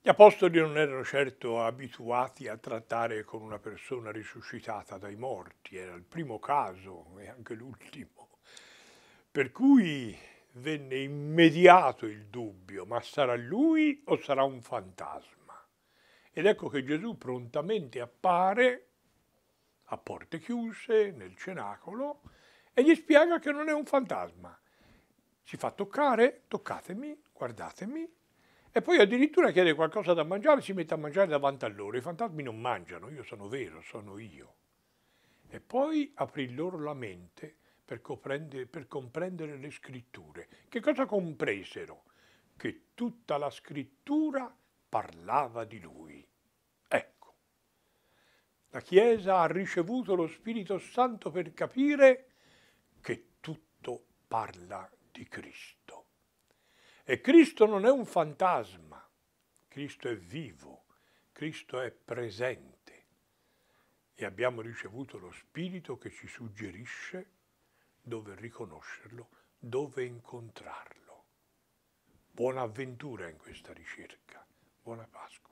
Gli apostoli non erano certo abituati a trattare con una persona risuscitata dai morti, era il primo caso e anche l'ultimo. Per cui venne immediato il dubbio, ma sarà lui o sarà un fantasma? Ed ecco che Gesù prontamente appare a porte chiuse nel cenacolo e gli spiega che non è un fantasma. Si fa toccare, toccatemi, guardatemi, e poi addirittura chiede qualcosa da mangiare, si mette a mangiare davanti a loro. I fantasmi non mangiano, io sono vero, sono io. E poi aprì loro la mente per comprendere, per comprendere le scritture. Che cosa compresero? Che tutta la scrittura parlava di lui. Ecco, la Chiesa ha ricevuto lo Spirito Santo per capire che tutto parla di Cristo. E Cristo non è un fantasma, Cristo è vivo, Cristo è presente e abbiamo ricevuto lo Spirito che ci suggerisce dove riconoscerlo, dove incontrarlo. Buona avventura in questa ricerca. Buona Pasqua.